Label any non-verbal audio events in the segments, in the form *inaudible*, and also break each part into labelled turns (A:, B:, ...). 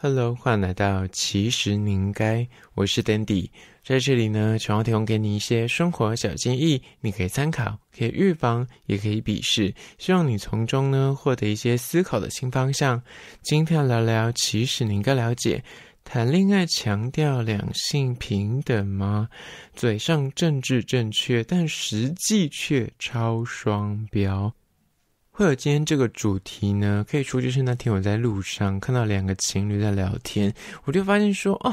A: Hello，欢迎来到其实你应该，我是 Dandy，在这里呢，想要提供给你一些生活小建议，你可以参考，可以预防，也可以鄙视，希望你从中呢获得一些思考的新方向。今天聊聊，其实你应该了解，谈恋爱强调两性平等吗？嘴上政治正确，但实际却超双标。会有今天这个主题呢，可以说就是那天我在路上看到两个情侣在聊天，我就发现说哦。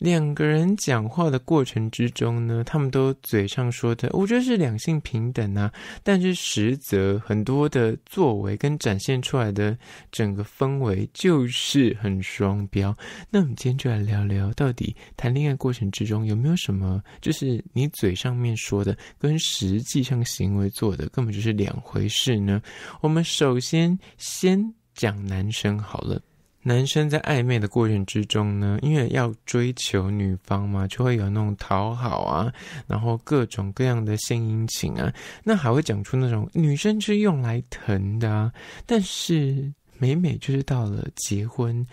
A: 两个人讲话的过程之中呢，他们都嘴上说的，我觉得是两性平等啊，但是实则很多的作为跟展现出来的整个氛围就是很双标。那我们今天就来聊聊，到底谈恋爱过程之中有没有什么，就是你嘴上面说的跟实际上行为做的根本就是两回事呢？我们首先先讲男生好了。男生在暧昧的过程之中呢，因为要追求女方嘛，就会有那种讨好啊，然后各种各样的献殷勤啊，那还会讲出那种女生是用来疼的啊。但是每每就是到了结婚，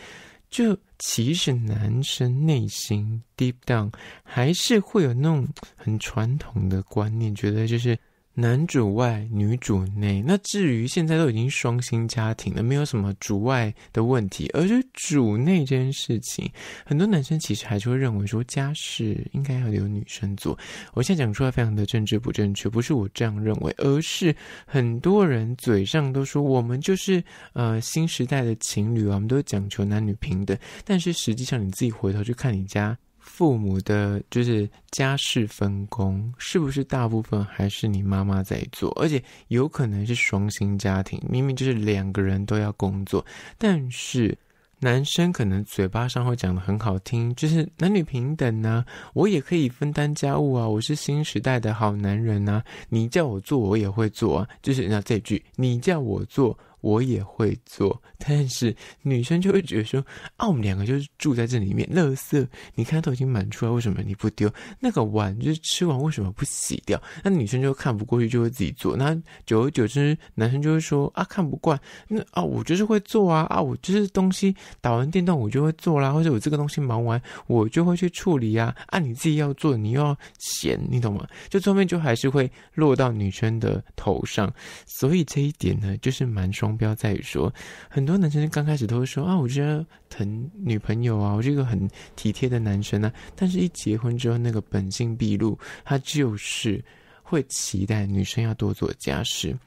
A: 就其实男生内心 deep down 还是会有那种很传统的观念，觉得就是。男主外女主内。那至于现在都已经双薪家庭了，没有什么主外的问题，而且主内这件事情，很多男生其实还是会认为说家事应该要由女生做。我现在讲出来非常的政治不正确，不是我这样认为，而是很多人嘴上都说我们就是呃新时代的情侣，我们都讲求男女平等，但是实际上你自己回头去看你家。父母的就是家事分工，是不是大部分还是你妈妈在做？而且有可能是双薪家庭，明明就是两个人都要工作，但是男生可能嘴巴上会讲的很好听，就是男女平等呢，我也可以分担家务啊，我是新时代的好男人啊，你叫我做我也会做啊，就是那这句你叫我做。我也会做，*laughs* 但是女生就会觉得说啊，我们两个就是住在这里面，垃圾，你看都已经满出来，为什么你不丢？那个碗就是吃完为什么不洗掉？那女生就看不过去，就会自己做。那久而久之，男生就会说啊，看不惯，那啊，我就是会做啊，啊，我就是东西打完电动我就会做啦，或者我这个东西忙完我就会去处理啊。啊，你自己要做，你又要闲，你懂吗？就后面就还是会落到女生的头上，所以这一点呢，就是蛮双。不要在于说，很多男生刚开始都会说啊，我觉得疼女朋友啊，我是一个很体贴的男生啊。但是，一结婚之后，那个本性毕露，他就是会期待女生要多做家事。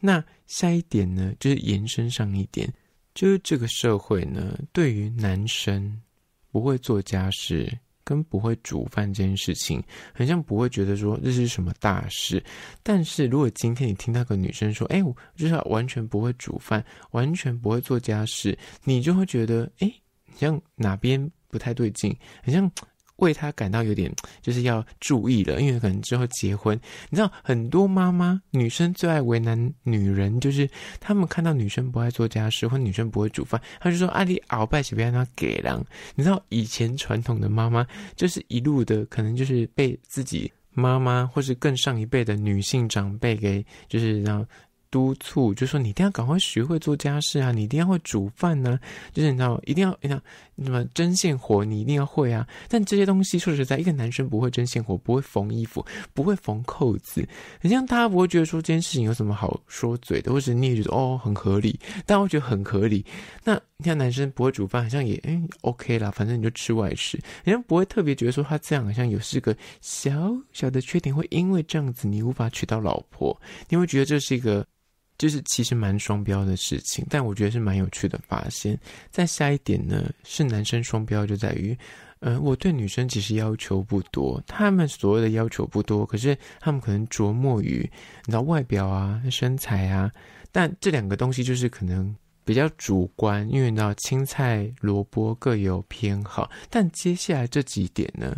A: 那下一点呢，就是延伸上一点，就是这个社会呢，对于男生不会做家事。跟不会煮饭这件事情，很像不会觉得说这是什么大事。但是如果今天你听到个女生说，哎，就是完全不会煮饭，完全不会做家事，你就会觉得，哎，像哪边不太对劲，很像。为他感到有点 *tsk* 就是要注意了，因为可能之后结婚，你知道很多妈妈女生最爱为难女人，就是他们看到女生不爱做家事，或女生不会煮饭，他就说：“阿你熬白起皮让他给啦。”你知道以前传统的妈妈 *tsk* 就是一路的，可能就是被自己妈妈或是更上一辈的女性长辈给就是让督促，就说你一定要赶快学会做家事啊，你一定要会煮饭呢，就是你知道一定要你想，那么针线活你一定要会啊！但这些东西说实在，一个男生不会针线活，不会缝衣服，不会缝扣子，你像大家不会觉得说这件事情有什么好说嘴的，或者你也觉得哦很合理，但我觉得很合理。那你看男生不会煮饭，好像也哎 OK 啦，反正你就吃外食，人家不会特别觉得说他这样好像有是个小小的缺点，会因为这样子你无法娶到老婆，你会觉得这是一个。就是其实蛮双标的事情，但我觉得是蛮有趣的发现。再下一点呢，是男生双标就在于，呃，我对女生其实要求不多，他们所谓的要求不多，可是他们可能琢磨于，你知道外表啊、身材啊，但这两个东西就是可能比较主观，因为你知道青菜萝卜各有偏好。但接下来这几点呢，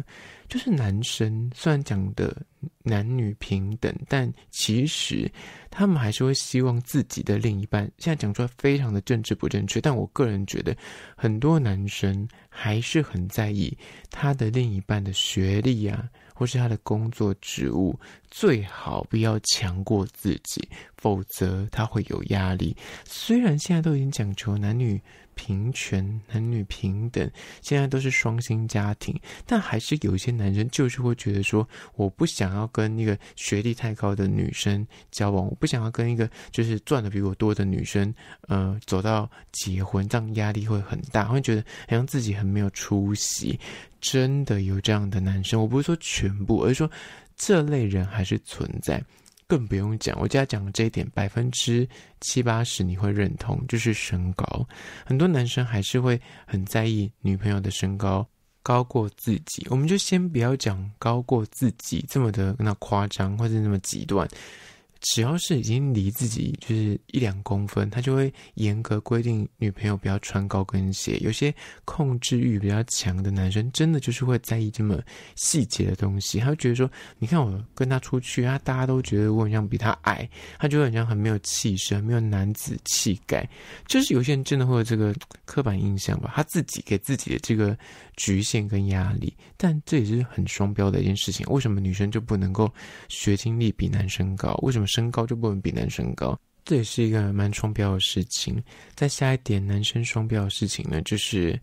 A: 就是男生虽然讲的。男女平等，但其实他们还是会希望自己的另一半。现在讲出来非常的政治不正确，但我个人觉得，很多男生还是很在意他的另一半的学历啊，或是他的工作职务。最好不要强过自己，否则他会有压力。虽然现在都已经讲求男女平权、男女平等，现在都是双薪家庭，但还是有一些男生就是会觉得说，我不想要跟一个学历太高的女生交往，我不想要跟一个就是赚的比我多的女生，呃，走到结婚，这样压力会很大，会觉得好像自己很没有出息。真的有这样的男生，我不是说全部，而是说。这类人还是存在，更不用讲。我接下讲的这一点，百分之七八十你会认同，就是身高。很多男生还是会很在意女朋友的身高高过自己。我们就先不要讲高过自己这么的那夸张，或者那么极端。只要是已经离自己就是一两公分，他就会严格规定女朋友不要穿高跟鞋。有些控制欲比较强的男生，真的就是会在意这么细节的东西。他会觉得说，你看我跟他出去他大家都觉得我好像比他矮，他就好像很没有气势，没有男子气概。就是有些人真的会有这个刻板印象吧，他自己给自己的这个局限跟压力。但这也是很双标的一件事情。为什么女生就不能够学经历比男生高？为什么？身高就不能比男生高，这也是一个蛮双标的事情。再下一点，男生双标的事情呢，就是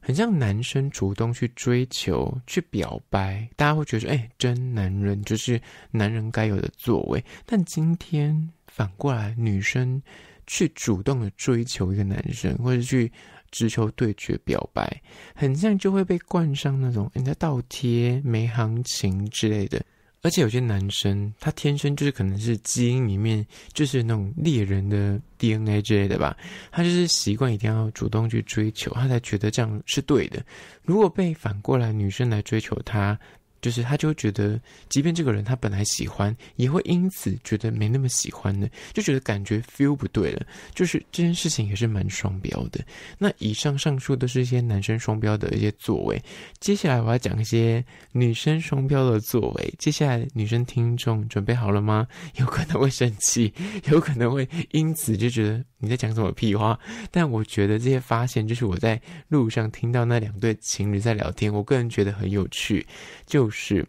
A: 很像男生主动去追求、去表白，大家会觉得，哎，真男人就是男人该有的作为。但今天反过来，女生去主动的追求一个男生，或者去直球对决表白，很像就会被冠上那种人家倒贴、没行情之类的。而且有些男生，他天生就是可能是基因里面就是那种猎人的 DNA 之类的吧，他就是习惯一定要主动去追求，他才觉得这样是对的。如果被反过来女生来追求他。就是他就会觉得，即便这个人他本来喜欢，也会因此觉得没那么喜欢的，就觉得感觉 feel 不对了。就是这件事情也是蛮双标的。那以上上述都是一些男生双标的一些作为。接下来我要讲一些女生双标的作为。接下来女生听众准备好了吗？有可能会生气，有可能会因此就觉得你在讲什么屁话。但我觉得这些发现，就是我在路上听到那两对情侣在聊天，我个人觉得很有趣。就是，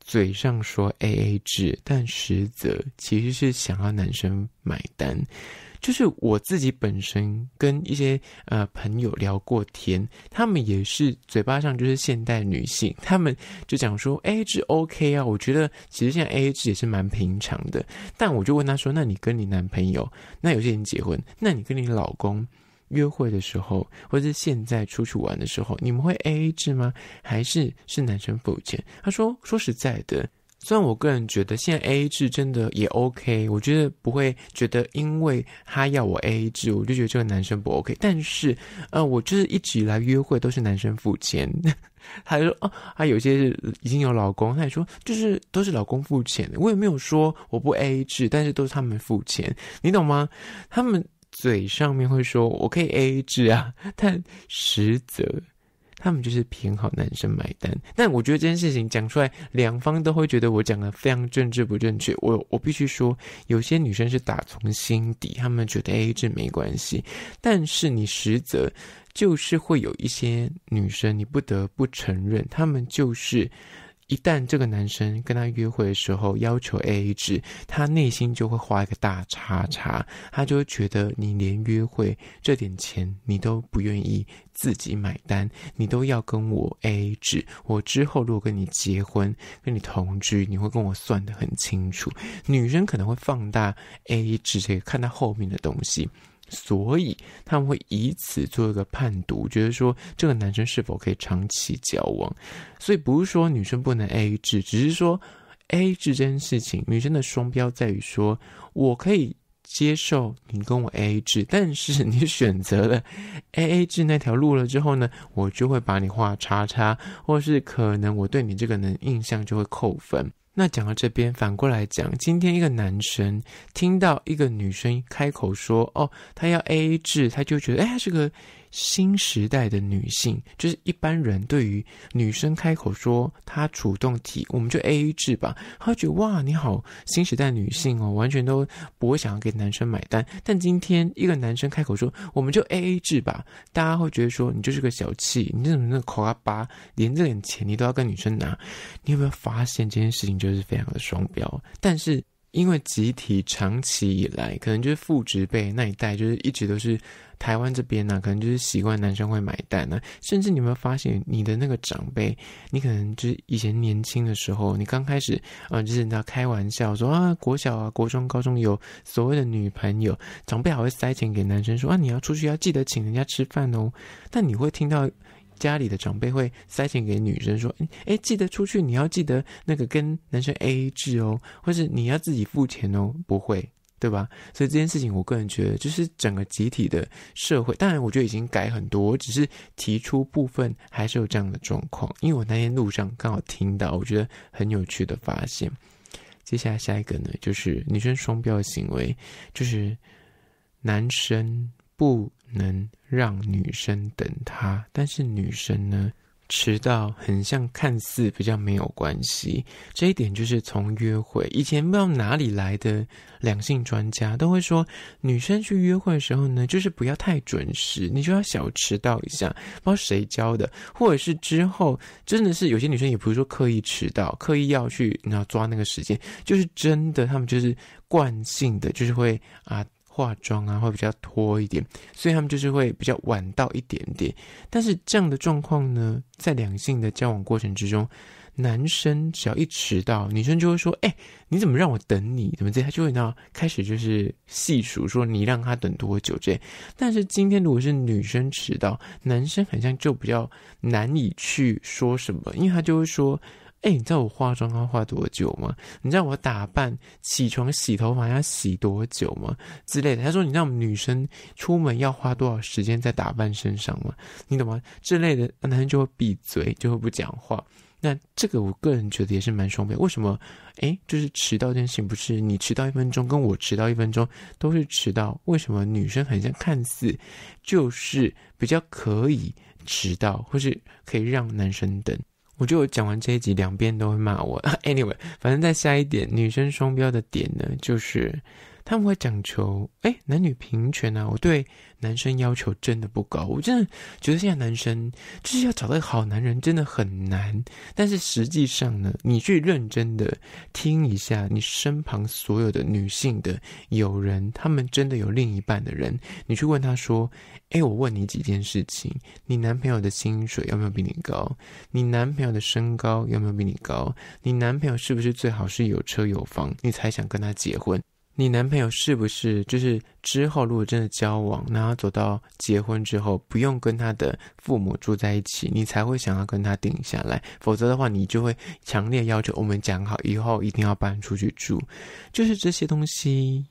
A: 嘴上说 A A 制，但实则其实是想要男生买单。就是我自己本身跟一些呃朋友聊过天，他们也是嘴巴上就是现代女性，他们就讲说 A A 制 O K 啊，我觉得其实现在 A A 制也是蛮平常的。但我就问他说：“那你跟你男朋友？那有些人结婚，那你跟你老公？”约会的时候，或者是现在出去玩的时候，你们会 A A 制吗？还是是男生付钱？他说：“说实在的，虽然我个人觉得现在 A A 制真的也 O K，我觉得不会觉得因为他要我 A A 制，我就觉得这个男生不 O K。但是，呃，我就是一直以来约会都是男生付钱。*laughs* 他就说：啊，他有些是已经有老公，他也说就是都是老公付钱。的。我也没有说我不 A A 制，但是都是他们付钱，你懂吗？他们。”嘴上面会说我可以 A A 制啊，但实则他们就是偏好男生买单。但我觉得这件事情讲出来，两方都会觉得我讲的非常政治不正确。我我必须说，有些女生是打从心底，她们觉得 A A 制没关系。但是你实则就是会有一些女生，你不得不承认，她们就是。一旦这个男生跟他约会的时候要求 A A 制，他内心就会画一个大叉叉，他就会觉得你连约会这点钱你都不愿意自己买单，你都要跟我 A A 制，我之后如果跟你结婚跟你同居，你会跟我算得很清楚。女生可能会放大 A A 制这个，看到后面的东西。所以他们会以此做一个判读，觉得说这个男生是否可以长期交往。所以不是说女生不能 AA 制，只是说 AA 制这件事情，女生的双标在于说，我可以接受你跟我 AA 制，但是你选择了 AA *laughs* 制那条路了之后呢，我就会把你画叉叉，或是可能我对你这个人印象就会扣分。那讲到这边，反过来讲，今天一个男生听到一个女生开口说：“哦，他要 A A 制”，他就觉得，哎，他是个。新时代的女性，就是一般人对于女生开口说她主动提，我们就 A A 制吧，她觉得哇，你好，新时代女性哦，完全都不会想要给男生买单。但今天一个男生开口说，我们就 A A 制吧，大家会觉得说你就是个小气，你怎么那抠啊巴，连这点钱你都要跟女生拿？你有没有发现这件事情就是非常的双标？但是。因为集体长期以来，可能就是父职辈那一代，就是一直都是台湾这边呢，可能就是习惯男生会买单呢。甚至你有没有发现，你的那个长辈，你可能就是以前年轻的时候，你刚开始啊，就是人家开玩笑说啊，国小啊、国中、高中有所谓的女朋友，长辈还会塞钱给男生说啊，你要出去要记得请人家吃饭哦。但你会听到。家里的长辈会塞钱给女生，说：“哎，记得出去你要记得那个跟男生 AA 制哦，或是你要自己付钱哦。”不会，对吧？所以这件事情，我个人觉得就是整个集体的社会，当然我觉得已经改很多，只是提出部分还是有这样的状况。因为我那天路上刚好听到，我觉得很有趣的发现。接下来下一个呢，就是女生双标的行为，就是男生不。能让女生等他，但是女生呢迟到，很像看似比较没有关系。这一点就是从约会以前不知道哪里来的两性专家都会说，女生去约会的时候呢，就是不要太准时，你就要小迟到一下。不知道谁教的，或者是之后真的是有些女生也不是说刻意迟到，刻意要去，你要抓那个时间，就是真的他们就是惯性的，就是会啊。化妆啊，会比较拖一点，所以他们就是会比较晚到一点点。但是这样的状况呢，在两性的交往过程之中，男生只要一迟到，女生就会说：“哎，你怎么让我等你？怎么这？”他就会呢开始就是细数说你让他等多久这。但是今天如果是女生迟到，男生好像就比较难以去说什么，因为他就会说。哎，你知道我化妆要化多久吗？你知道我打扮、起床、洗头发要洗多久吗？之类的。他说：“你知道女生出门要花多少时间在打扮身上吗？”你懂吗？之类的，那男生就会闭嘴，就会不讲话。那这个我个人觉得也是蛮双倍。为什么？哎，就是迟到这件事情，不是你迟到一分钟，跟我迟到一分钟都是迟到。为什么女生很像看似就是比较可以迟到，或是可以让男生等？我就讲完这一集，两边都会骂我。*laughs* Anyway，反正在下一点，女生双标的点呢，就是。他们会讲求哎，男女平权啊！我对男生要求真的不高，我真的觉得现在男生就是要找到好男人真的很难。但是实际上呢，你去认真的听一下你身旁所有的女性的友人，他们真的有另一半的人，你去问他说：哎，我问你几件事情，你男朋友的薪水有没有比你高？你男朋友的身高有没有比你高？你男朋友是不是最好是有车有房，你才想跟他结婚？你男朋友是不是就是之后如果真的交往，然后走到结婚之后，不用跟他的父母住在一起，你才会想要跟他定下来？否则的话，你就会强烈要求我们讲好，以后一定要搬出去住，就是这些东西。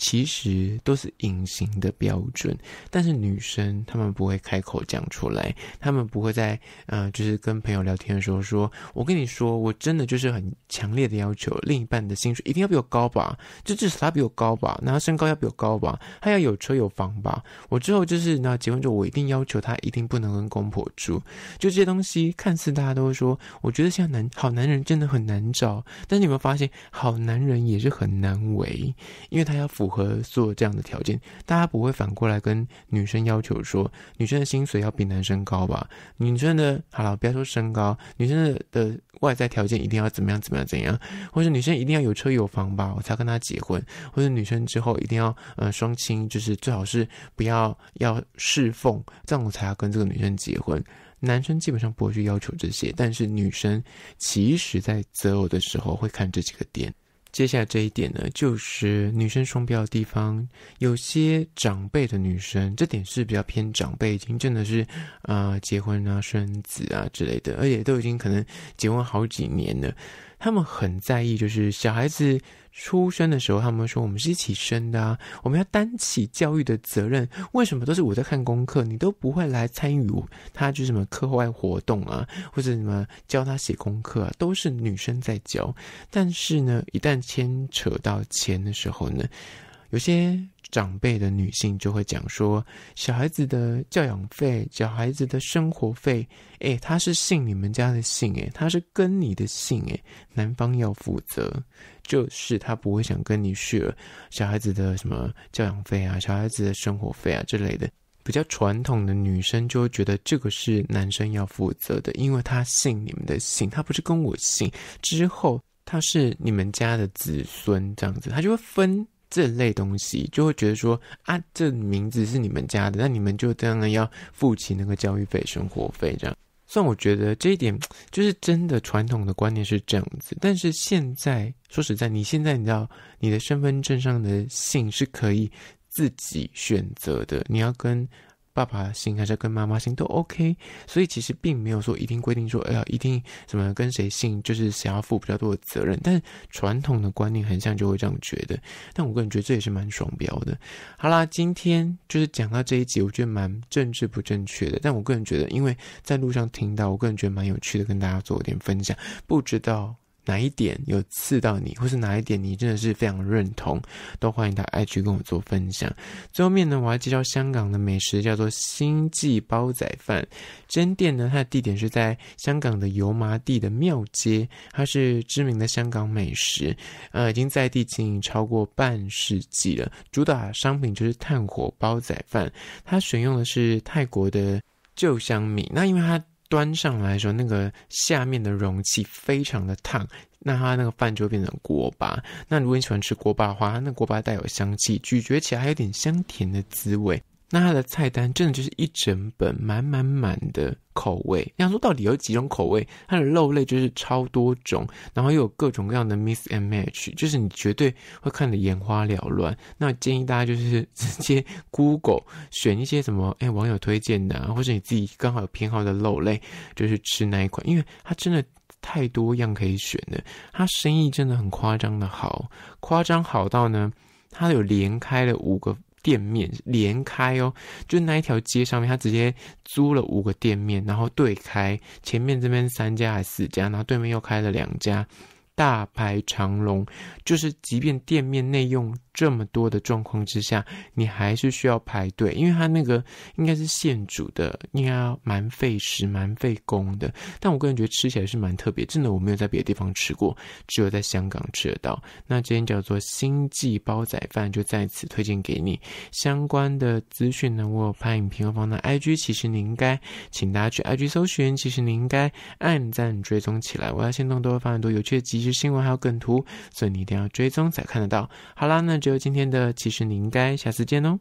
A: 其实都是隐形的标准，但是女生她们不会开口讲出来，她们不会在呃，就是跟朋友聊天的时候说：“我跟你说，我真的就是很强烈的要求，另一半的薪水一定要比我高吧，就至少他比我高吧，那身高要比我高吧，他要有车有房吧，我之后就是那结婚之后，我一定要求他一定不能跟公婆住，就这些东西看似大家都说，我觉得现在男好男人真的很难找，但是你有没有发现，好男人也是很难为，因为他要服。和做这样的条件，大家不会反过来跟女生要求说，女生的薪水要比男生高吧？女生的好了，不要说身高，女生的的外在条件一定要怎么样怎么样怎样，或者女生一定要有车有房吧，我才跟她结婚，或者女生之后一定要呃双亲，就是最好是不要要侍奉，这样我才要跟这个女生结婚。男生基本上不会去要求这些，但是女生其实，在择偶的时候会看这几个点。接下来这一点呢，就是女生双标的地方。有些长辈的女生，这点是比较偏长辈，已经真的是啊，结婚啊、生子啊之类的，而且都已经可能结婚好几年了。他们很在意，就是小孩子出生的时候，他们说我们是一起生的啊，我们要担起教育的责任。为什么都是我在看功课，你都不会来参与？他就什么课外活动啊，或者什么教他写功课，都是女生在教。但是呢，一旦牵扯到钱的时候呢？有些长辈的女性就会讲说，小孩子的教养费、小孩子的生活费，哎，他是姓你们家的姓，哎，他是跟你的姓，哎，男方要负责，就是他不会想跟你 share 小孩子的什么教养费啊、小孩子的生活费啊之类的。比较传统的女生就会觉得这个是男生要负责的，因为他姓你们的姓，他不是跟我姓，之后他是你们家的子孙，这样子，他就会分。这类东西就会觉得说啊，这名字是你们家的，那你们就当然要付起那个教育费、生活费这样。虽然我觉得这一点就是真的传统的观念是这样子，但是现在说实在，你现在你知道你的身份证上的姓是可以自己选择的，你要跟。爸爸姓还是跟妈妈姓都 OK，所以其实并没有说一定规定说，哎呀，一定什么跟谁姓，就是想要负比较多的责任。但传统的观念很像就会这样觉得，但我个人觉得这也是蛮双标的。好啦，今天就是讲到这一集，我觉得蛮政治不正确的，但我个人觉得，因为在路上听到，我个人觉得蛮有趣的，跟大家做一点分享。不知道。哪一点有刺到你，或是哪一点你真的是非常认同，都欢迎到 IG 跟我做分享。最后面呢，我要介绍香港的美食叫做星际煲仔饭。这间店呢，它的地点是在香港的油麻地的庙街，它是知名的香港美食，呃，已经在地经营超过半世纪了。主打商品就是炭火煲仔饭，它选用的是泰国的旧香米。那因为它端上来的时候，那个下面的容器非常的烫，那它那个饭就会变成锅巴。那如果你喜欢吃锅巴的话，它那锅巴带有香气，咀嚼起来还有点香甜的滋味。那它的菜单真的就是一整本满满满的口味，你想说到底有几种口味？它的肉类就是超多种，然后又有各种各样的 mix and match，就是你绝对会看得眼花缭乱。那建议大家就是直接 Google 选一些什么网友推荐的，或者你自己刚好有偏好的肉类，就是吃那一款，因为它真的太多样可以选的。它生意真的很夸张的好，夸张好到呢，它有连开了五个。店面连开哦，就那一条街上面，他直接租了五个店面，然后对开，前面这边三家还四家，然后对面又开了两家，大排长龙，就是即便店面内用。这么多的状况之下，你还是需要排队，因为他那个应该是现煮的，应该蛮费时、蛮费工的。但我个人觉得吃起来是蛮特别，真的我没有在别的地方吃过，只有在香港吃得到。那今天叫做星际煲仔饭，就在此推荐给你。相关的资讯呢，我有拍影片，我放到 IG。其实你应该请大家去 IG 搜寻，其实你应该按赞追踪起来。我要先动都会发很多有趣的即时新闻，还有梗图，所以你一定要追踪才看得到。好啦，那就。就今天的，其实你应该下次见哦。